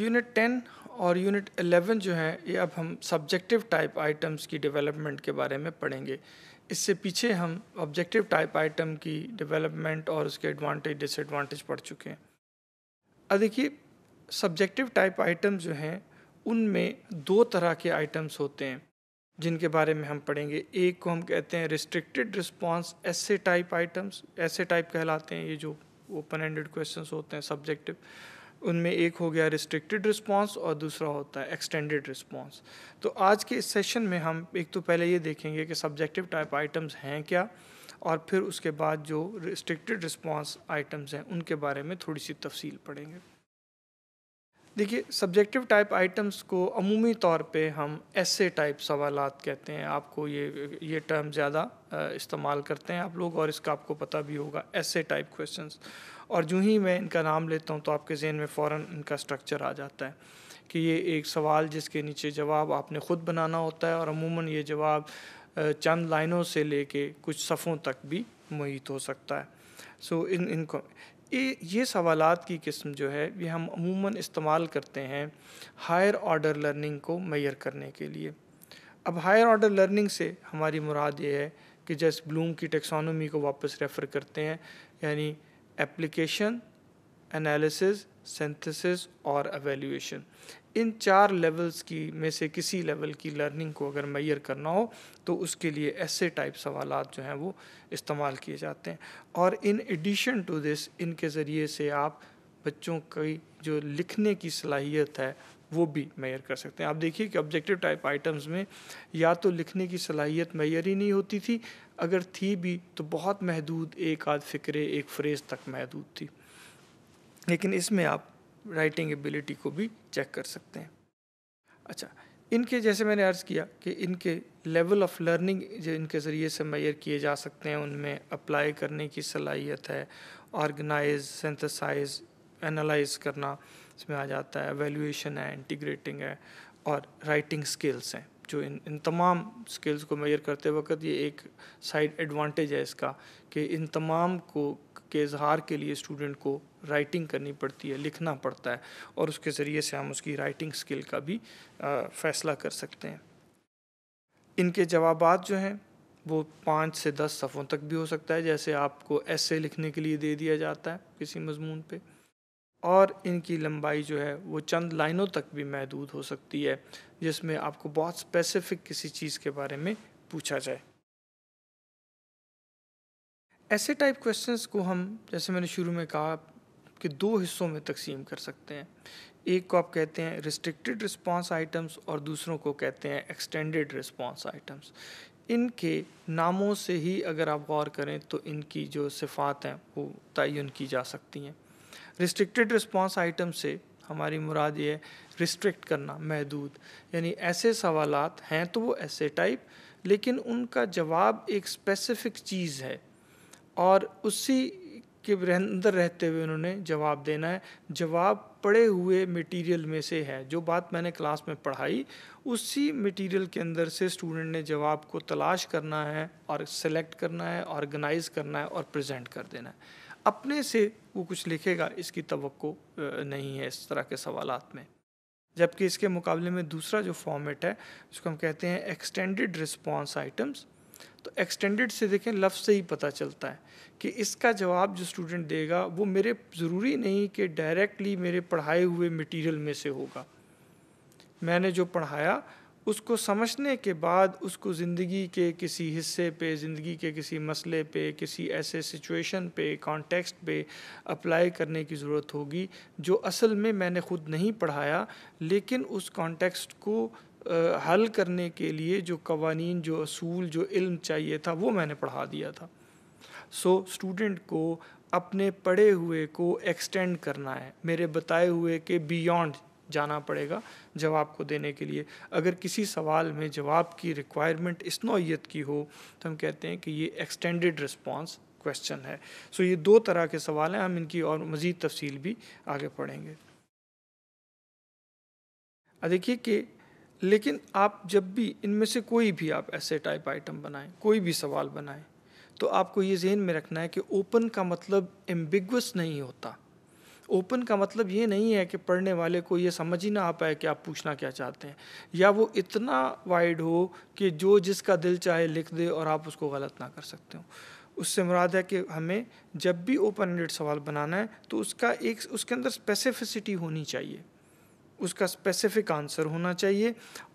unit ten और unit eleven जो हैं ये अब हम सब्जेक्टिव टाइप आइटम्स की डेवलपमेंट के बारे में पढ़ेंगे इससे पीछे हम ऑब्जेक्टिव टाइप आइटम की डेवलपमेंट और उसके एडवांटेज डिसएडवांटेज पढ़ चुके हैं अब देखिए सब्जेक्टिव टाइप आइटम जो हैं उनमें दो तरह के आइटम्स होते हैं जिनके बारे में हम पढ़ेंगे एक को हम कहते हैं रिस्ट्रिक्टेड रिस्पॉन्स ऐसे टाइप आइटम्स ऐसे टाइप कहलाते हैं ये जो ओपन एंडेड क्वेश्चन होते हैं सब्जेक्टिव उनमें एक हो गया रिस्ट्रिक्टेड रिस्पांस और दूसरा होता है एक्सटेंडेड रिस्पांस तो आज के इस सेशन में हम एक तो पहले ये देखेंगे कि सब्जेक्टिव टाइप आइटम्स हैं क्या और फिर उसके बाद जो रिस्ट्रिक्टेड रिस्पांस आइटम्स हैं उनके बारे में थोड़ी सी तफसील पढ़ेंगे देखिए सब्जेक्टिव टाइप आइटम्स को अमूमी तौर पे हम ऐसे टाइप सवाल कहते हैं आपको ये ये टर्म ज़्यादा इस्तेमाल करते हैं आप लोग और इसका आपको पता भी होगा ऐसे टाइप क्वेश्चंस और जो ही मैं इनका नाम लेता हूँ तो आपके जहन में फ़ौर इनका स्ट्रक्चर आ जाता है कि ये एक सवाल जिसके नीचे जवाब आपने ख़ुद बनाना होता है और अमूमन ये जवाब चंद लाइनों से लेके कुछ सफ़ों तक भी मुहित हो सकता है सो so, इन इनको ये ये सवालात की किस्म जो है ये हम अमूमन इस्तेमाल करते हैं हायर ऑर्डर लर्निंग को मैयर करने के लिए अब हायर ऑर्डर लर्निंग से हमारी मुराद ये है कि जैसे ब्लूम की टेक्सोनोमी को वापस रेफ़र करते हैं यानी एप्लीकेशन एनालिसिस सिंथेसिस और एवेल्यूएशन इन चार लेवल्स की में से किसी लेवल की लर्निंग को अगर मैयर करना हो तो उसके लिए ऐसे टाइप सवाल जो हैं वो इस्तेमाल किए जाते हैं और इन एडिशन टू दिस इनके ज़रिए से आप बच्चों की जो लिखने की सलाहियत है वो भी मैयर कर सकते हैं आप देखिए कि ऑब्जेक्टिव टाइप आइटम्स में या तो लिखने की सलाहियत मैयर ही नहीं होती थी अगर थी भी तो बहुत महदूद एक आध फ़िक्रे एक फ्रेज़ तक महदूद थी लेकिन इसमें आप राइटिंग एबिलिटी को भी चेक कर सकते हैं अच्छा इनके जैसे मैंने अर्ज़ किया कि इनके लेवल ऑफ लर्निंग जो इनके ज़रिए से मैयर किए जा सकते हैं उनमें अप्लाई करने की सलाहियत है ऑर्गेनाइज सेंथसाइज एनालाइज करना इसमें आ जाता है वैल्यूएशन है इंटीग्रेटिंग है और राइटिंग स्किल्स हैं जो इन इन तमाम स्किल्स को मेजर करते वक्त ये एक साइड एडवांटेज है इसका कि इन तमाम को के इजहार के लिए स्टूडेंट को राइटिंग करनी पड़ती है लिखना पड़ता है और उसके ज़रिए से हम उसकी राइटिंग स्किल का भी आ, फैसला कर सकते हैं इनके जवाब जो हैं वो पाँच से दस सफ़ों तक भी हो सकता है जैसे आपको ऐसे लिखने के लिए दे दिया जाता है किसी मजमून पर और इनकी लंबाई जो है वो चंद लाइनों तक भी महदूद हो सकती है जिसमें आपको बहुत स्पेसिफिक किसी चीज़ के बारे में पूछा जाए ऐसे टाइप क्वेश्चंस को हम जैसे मैंने शुरू में कहा कि दो हिस्सों में तकसीम कर सकते हैं एक को आप कहते हैं रिस्ट्रिक्टेड रिस्पांस आइटम्स और दूसरों को कहते हैं एक्सटेंडेड रिस्पांस आइटम्स इनके नामों से ही अगर आप गौर करें तो इनकी जो सिफात हैं वो तयन की जा सकती हैं रिस्ट्रिक्टेड रिस्पॉन्स आइटम से हमारी मुराद ये है रिस्ट्रिक्ट करना महदूद यानी ऐसे सवाल हैं तो वो ऐसे टाइप लेकिन उनका जवाब एक स्पेसिफिक चीज़ है और उसी के अंदर रहते हुए उन्होंने जवाब देना है जवाब पड़े हुए मटेरियल में से है जो बात मैंने क्लास में पढ़ाई उसी मटेरियल के अंदर से स्टूडेंट ने जवाब को तलाश करना है और सेलेक्ट करना है ऑर्गेनाइज करना है और प्रेजेंट कर देना है अपने से वो कुछ लिखेगा इसकी तो नहीं है इस तरह के सवाल में जबकि इसके मुकाबले में दूसरा जो फॉर्मेट है उसको हम कहते हैं एक्सटेंडेड रिस्पॉन्स आइटम्स तो एक्सटेंडेड से देखें लफ्ज़ से ही पता चलता है कि इसका जवाब जो स्टूडेंट देगा वो मेरे ज़रूरी नहीं कि डायरेक्टली मेरे पढ़ाए हुए मटेरियल में से होगा मैंने जो पढ़ाया उसको समझने के बाद उसको ज़िंदगी के किसी हिस्से पे ज़िंदगी के किसी मसले पे किसी ऐसे सिचुएशन पे कॉन्टेक्स्ट पे अप्लाई करने की ज़रूरत होगी जो असल में मैंने ख़ुद नहीं पढ़ाया लेकिन उस कॉन्टेक्स्ट को आ, हल करने के लिए जो कवानीन जो असूल जो इल्म चाहिए था वो मैंने पढ़ा दिया था सो so, स्टूडेंट को अपने पढ़े हुए को एक्सटेंड करना है मेरे बताए हुए के बियॉन्ड जाना पड़ेगा जवाब को देने के लिए अगर किसी सवाल में जवाब की रिक्वायरमेंट इस नौीयत की हो तो हम कहते हैं कि ये एक्सटेंडेड रिस्पॉन्स क्वेश्चन है सो ये दो तरह के सवाल हैं हम इनकी और मज़ीद तफसील भी आगे पढ़ेंगे देखिए कि लेकिन आप जब भी इनमें से कोई भी आप ऐसे टाइप आइटम बनाएं कोई भी सवाल बनाएं तो आपको ये जहन में रखना है कि ओपन का मतलब एम्बिगस नहीं होता ओपन का मतलब ये नहीं है कि पढ़ने वाले को ये समझ ही ना आ पाए कि आप पूछना क्या चाहते हैं या वो इतना वाइड हो कि जो जिसका दिल चाहे लिख दे और आप उसको गलत ना कर सकते हो उससे मुराद है कि हमें जब भी ओपन एंडेड सवाल बनाना है तो उसका एक उसके अंदर स्पेसिफिसिटी होनी चाहिए उसका स्पेसिफिक आंसर होना चाहिए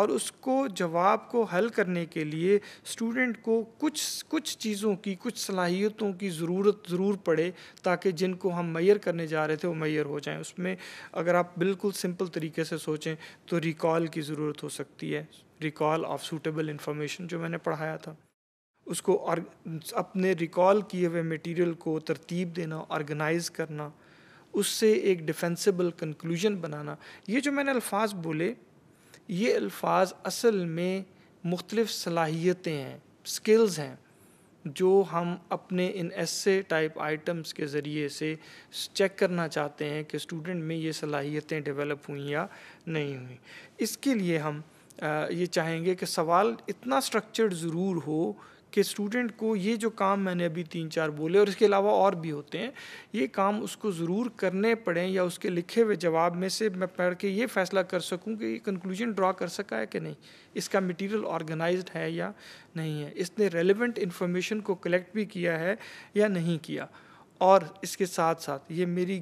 और उसको जवाब को हल करने के लिए स्टूडेंट को कुछ कुछ चीज़ों की कुछ सलाहियतों की ज़रूरत ज़रूर पड़े ताकि जिनको हम मैयर करने जा रहे थे वो मैयर हो जाएं उसमें अगर आप बिल्कुल सिंपल तरीके से सोचें तो रिकॉल की ज़रूरत हो सकती है रिकॉल ऑफ सूटेबल इंफॉर्मेशन जो मैंने पढ़ाया था उसको अपने रिकॉल किए हुए मटेरियल को तरतीब देना ऑर्गेनाइज करना उससे एक डिफेंसिबल कंक्लूजन बनाना ये जो मैंने अल्फाज बोले ये अल्फाज असल में मुख्तलिफ़ सलाहियतें हैं स्किल्स हैं जो हम अपने इन एसे टाइप आइटम्स के ज़रिए से चेक करना चाहते हैं कि स्टूडेंट में ये सलाहियतें डेवलप हुई या नहीं हुई इसके लिए हम ये चाहेंगे कि सवाल इतना स्ट्रक्चर्ड ज़रूर हो कि स्टूडेंट को ये जो काम मैंने अभी तीन चार बोले और इसके अलावा और भी होते हैं ये काम उसको ज़रूर करने पड़ें या उसके लिखे हुए जवाब में से मैं पढ़ के ये फैसला कर सकूँ कि ये कंक्लूजन ड्रा कर सका है कि नहीं इसका मटेरियल ऑर्गेनाइज है या नहीं है इसने रेलिवेंट इन्फॉर्मेशन को कलेक्ट भी किया है या नहीं किया और इसके साथ साथ ये मेरी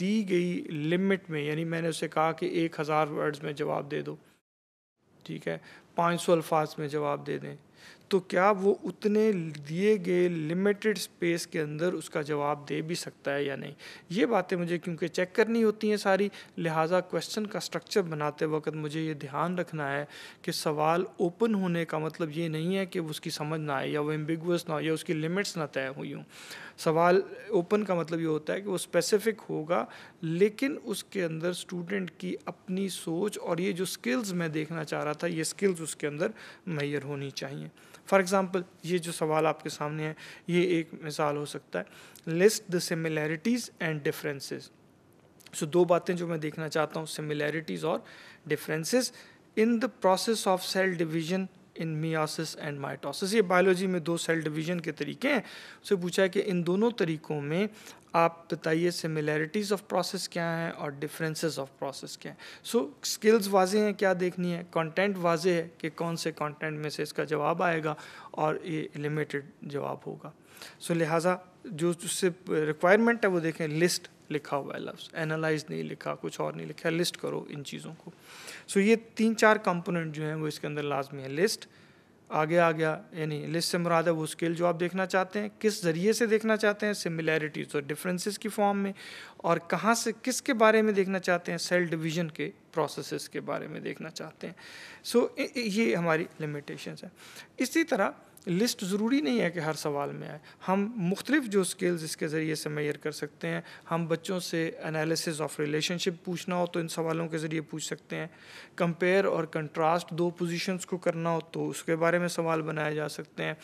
दी गई लिमिट में यानी मैंने उसे कहा कि एक हज़ार वर्ड्स में जवाब दे दो ठीक है पाँच सौ अल्फाज में जवाब दे दें तो क्या वो उतने दिए गए लिमिटेड स्पेस के अंदर उसका जवाब दे भी सकता है या नहीं ये बातें मुझे क्योंकि चेक करनी होती हैं सारी लिहाजा क्वेश्चन का स्ट्रक्चर बनाते वक्त मुझे ये ध्यान रखना है कि सवाल ओपन होने का मतलब ये नहीं है कि उसकी समझ ना आए या वो एम्बिगस ना हो या उसकी लिमिट्स ना तय हुई हूँ सवाल ओपन का मतलब ये होता है कि वो स्पेसिफिक होगा लेकिन उसके अंदर स्टूडेंट की अपनी सोच और ये जो स्किल्स मैं देखना चाह रहा था ये स्किल्स उसके अंदर मैयर होनी चाहिए फॉर एग्ज़ाम्पल ये जो सवाल आपके सामने है ये एक मिसाल हो सकता है list the similarities and differences so दो बातें जो मैं देखना चाहता हूँ सिमिलैरिटीज़ और differences in the process of cell division in meiosis and mitosis ये बायोलॉजी में दो सेल डिवीजन के तरीके हैं उसे पूछा है कि इन दोनों तरीकों में आप बताइए सिमिलैरिटीज़ ऑफ प्रोसेस क्या हैं और डिफरेंसेस ऑफ प्रोसेस क्या हैं सो स्किल्स वाजे हैं क्या देखनी है कंटेंट वाजे है कि कौन से कंटेंट में से इसका जवाब आएगा और ये लिमिटेड जवाब होगा सो so, लिहाजा जो उससे रिक्वायरमेंट है वो देखें लिस्ट लिखा हुआ है लफ्स एनालाइज नहीं लिखा कुछ और नहीं लिखा लिस्ट करो इन चीज़ों को सो so, ये तीन चार कंपोनेंट जो हैं वो इसके अंदर लाजमी है लिस्ट आगे आ गया यानी लिस्ट से मुराद है वो स्केल जो आप देखना चाहते हैं किस ज़रिए से देखना चाहते हैं सिमिलैरिटीज़ और डिफरेंसेस की फॉर्म में और कहाँ से किस के बारे में देखना चाहते हैं सेल डिवीजन के प्रोसेसेस के बारे में देखना चाहते हैं सो so, ये हमारी लिमिटेशंस हैं इसी तरह लिस्ट ज़रूरी नहीं है कि हर सवाल में आए हम मुख्तलिफ जो स्किल्स इसके ज़रिए से मैयर कर सकते हैं हम बच्चों से एनालिसिस ऑफ रिलेशनशिप पूछना हो तो इन सवालों के ज़रिए पूछ सकते हैं कंपेयर और कंट्रास्ट दो पोजीशंस को करना हो तो उसके बारे में सवाल बनाए जा सकते हैं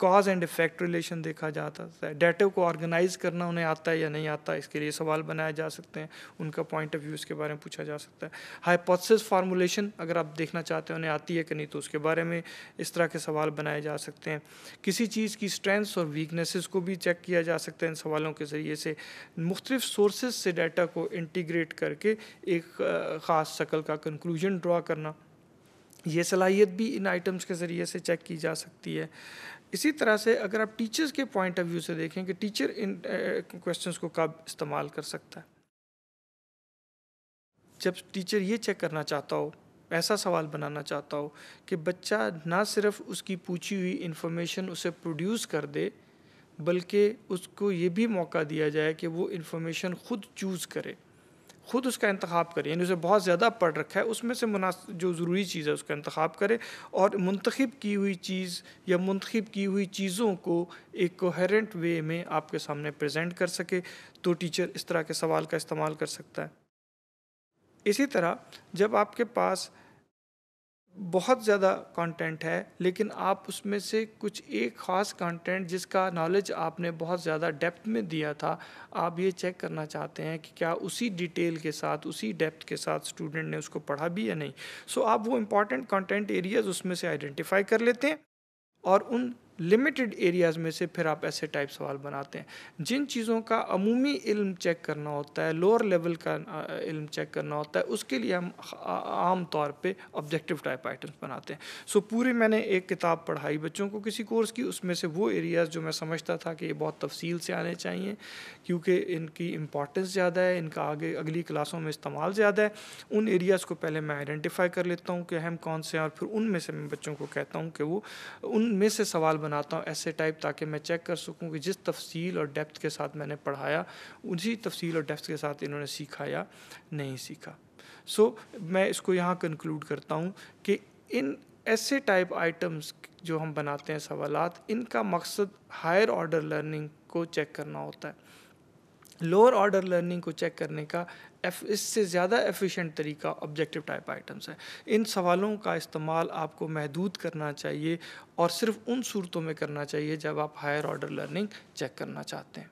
कॉज एंड इफेक्ट रिलेशन देखा जाता है डेटा को ऑर्गेनाइज करना उन्हें आता है या नहीं आता इसके लिए सवाल बनाए जा सकते हैं उनका पॉइंट ऑफ व्यू इसके बारे में पूछा जा सकता है हाइपोथेसिस फार्मूलेशन अगर आप देखना चाहते हैं उन्हें आती है कि नहीं तो उसके बारे में इस तरह के सवाल बनाए जा सकते हैं सकते हैं किसी चीज़ की स्ट्रेंथ्स और वीकनेसेस को भी चेक किया जा सकता है इन सवालों के ज़रिए से मुख्तफ सोर्सेज से डाटा को इंटीग्रेट करके एक ख़ास शक्ल का कंक्लूजन ड्रा करना ये सलाहियत भी इन आइटम्स के ज़रिए से चेक की जा सकती है इसी तरह से अगर आप टीचर्स के पॉइंट ऑफ व्यू से देखें कि टीचर इन क्वेश्चंस को कब इस्तेमाल कर सकता है जब टीचर ये चेक करना चाहता हो ऐसा सवाल बनाना चाहता हूँ कि बच्चा ना सिर्फ उसकी पूछी हुई इन्फॉर्मेशन उसे प्रोड्यूस कर दे बल्कि उसको ये भी मौका दिया जाए कि वो इन्फॉर्मेशन खुद चूज़ करे खुद उसका इंतखा करे यानी उसे बहुत ज़्यादा पढ़ रखा है उसमें से मुनास जो ज़रूरी चीज़ है उसका इंतखब करे और मंतखब की हुई चीज़ या मंतखब की हुई चीज़ों को एक कोहरेंट वे में आपके सामने प्रजेंट कर सके तो टीचर इस तरह के सवाल का इस्तेमाल कर सकता है इसी तरह जब आपके पास बहुत ज़्यादा कंटेंट है लेकिन आप उसमें से कुछ एक ख़ास कंटेंट जिसका नॉलेज आपने बहुत ज़्यादा डेप्थ में दिया था आप ये चेक करना चाहते हैं कि क्या उसी डिटेल के साथ उसी डेप्थ के साथ स्टूडेंट ने उसको पढ़ा भी या नहीं सो so, आप वो इम्पॉर्टेंट कंटेंट एरियाज उसमें से आइडेंटिफाई कर लेते हैं और उन लिमिटेड एरियाज़ में से फिर आप ऐसे टाइप सवाल बनाते हैं जिन चीज़ों का अमूमी इल्म चेक करना होता है लोअर लेवल का इल्म चेक करना होता है उसके लिए हम आम तौर पे ऑब्जेक्टिव टाइप आइटम्स बनाते हैं सो so, पूरी मैंने एक किताब पढ़ाई बच्चों को किसी कोर्स की उसमें से वो एरियाज़ जो मैं समझता था कि ये बहुत तफसील से आने चाहिए क्योंकि इनकी इम्पॉर्टेंस ज़्यादा है इनका आगे अगली क्लासों में इस्तेमाल ज़्यादा है उन एरियाज़ को पहले मैं आइडेंटिफाई कर लेता हूँ कि अहम कौन से हैं और फिर उनमें से मैं बच्चों को कहता हूँ कि वो उनमें से सवाल बना बनाता हूँ ऐसे टाइप ताकि मैं चेक कर सकूँ कि जिस तफसील और डेप्थ के साथ मैंने पढ़ाया उसी तफसील और डेप्थ के साथ इन्होंने सीखा या नहीं सीखा सो so, मैं इसको यहाँ कंक्लूड करता हूँ कि इन ऐसे टाइप आइटम्स जो हम बनाते हैं सवालत इनका मकसद हायर ऑर्डर लर्निंग को चेक करना होता है लोअर ऑर्डर लर्निंग को चेक करने का इससे ज़्यादा एफिशिएंट तरीका ऑब्जेक्टिव टाइप आइटम्स है इन सवालों का इस्तेमाल आपको महदूद करना चाहिए और सिर्फ उन सूरतों में करना चाहिए जब आप हायर ऑर्डर लर्निंग चेक करना चाहते हैं